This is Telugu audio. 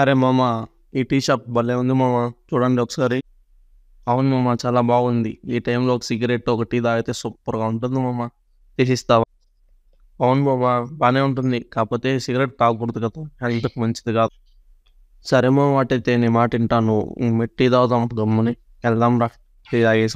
అరే మామ ఈ టీ షాప్ భలే ఉంది మామ చూడండి ఒకసారి అవును మామ చాలా బాగుంది ఈ టైంలో ఒక సిగరెట్ ఒక టీ తాగితే సూపర్గా ఉంటుంది మామ తీసిస్తావా అవును బాబా బాగానే ఉంటుంది కాకపోతే సిగరెట్ తాగకూడదు కదా ఇంతకు మంచిది కాదు సరే మామ అయితే నీ మాట వింటాను మెట్టి తాగుదాం గమ్ముని వెళ్దాం రా టీ తాగేసి